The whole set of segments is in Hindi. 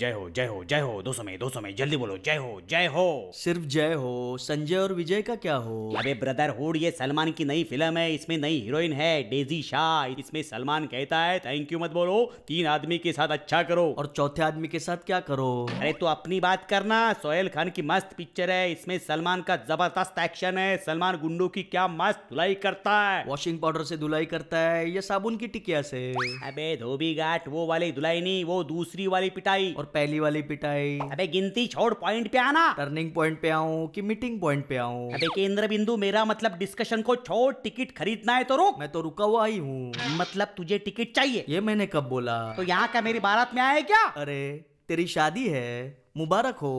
जय हो जय हो जय हो दो में दो समय जल्दी बोलो जय हो जय हो सिर्फ जय हो संजय और विजय का क्या हो अबे ब्रदर हुड ये सलमान की नई फिल्म है इसमें नई हीरोइन है डेजी शाह इसमें सलमान कहता है थैंक यू मत बोलो तीन आदमी के साथ अच्छा करो और चौथे आदमी के साथ क्या करो अरे तो अपनी बात करना सोहेल खान की मस्त पिक्चर है इसमें सलमान का जबरदस्त एक्शन है सलमान गुंडो की क्या मस्त धुलाई करता है वॉशिंग पाउडर से धुलाई करता है या साबुन की टिकिया से अबे धोबी घाट वो वाली धुलाई नहीं वो दूसरी वाली पिटाई और पहली वाली पिटाई अबे गिनती छोड़ पॉइंट पे आना टर्निंग पॉइंट पे आऊँ की मीटिंग पॉइंट पे आऊँ अबे केंद्र बिंदु मेरा मतलब डिस्कशन को छोड़ टिकट खरीदना है तो रोक मैं तो रुका हुआ ही हूँ मतलब तुझे टिकट चाहिए ये मैंने कब बोला तो यहाँ का मेरी बारात में आया क्या अरे तेरी शादी है मुबारक हो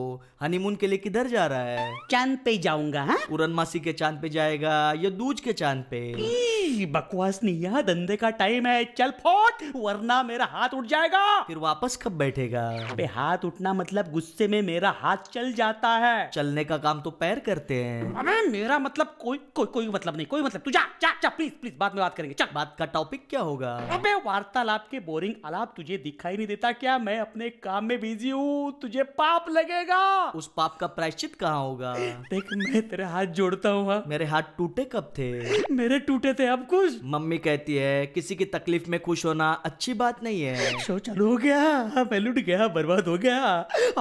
हनीमून के लिए किधर जा रहा है चांद पे जाऊंगा हाँ? उरन मासी के चांद पे जाएगा या दूज के चांद पे बकवास नहीं यहाँ धंधे का टाइम है चल फोट वरना मेरा हाथ उठ जाएगा फिर वापस कब बैठेगा अबे हाथ उठना मतलब गुस्से में मेरा हाथ चल जाता है चलने का काम तो पैर करते हैं अबे मेरा मतलब कोई कोई कोई मतलब नहीं कोई मतलब तू जा जा जा प्लीज प्लीज बाद में बात करेंगे चल बात का टॉपिक क्या होगा अबे वार्तालाप के बोरिंग आलाप तुझे दिखाई नहीं देता क्या मैं अपने काम में बिजी हूँ तुझे पाप लगेगा उस पाप का प्रायश्चित कहाँ होगा देख मैं तेरे हाथ जोड़ता हूँ मेरे हाथ टूटे कब थे मेरे टूटे थे अब सब कुछ मम्मी कहती है किसी की तकलीफ में खुश होना अच्छी बात नहीं है शो चालू हो गया मैं लुट गया बर्बाद हो गया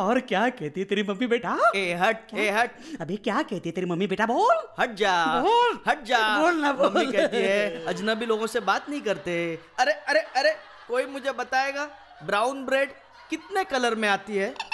और क्या कहती है तेरी मम्मी बेटा ए हट ए हट अभी क्या कहती है तेरी मम्मी बेटा बोल हट जा बोल हट जा बोल ना बोल मम्मी कहती है अजनबी लोगों से बात नहीं करते अरे अरे अरे कोई मुझे बताएगा ब्राउन ब्रेड कितने कलर में आती है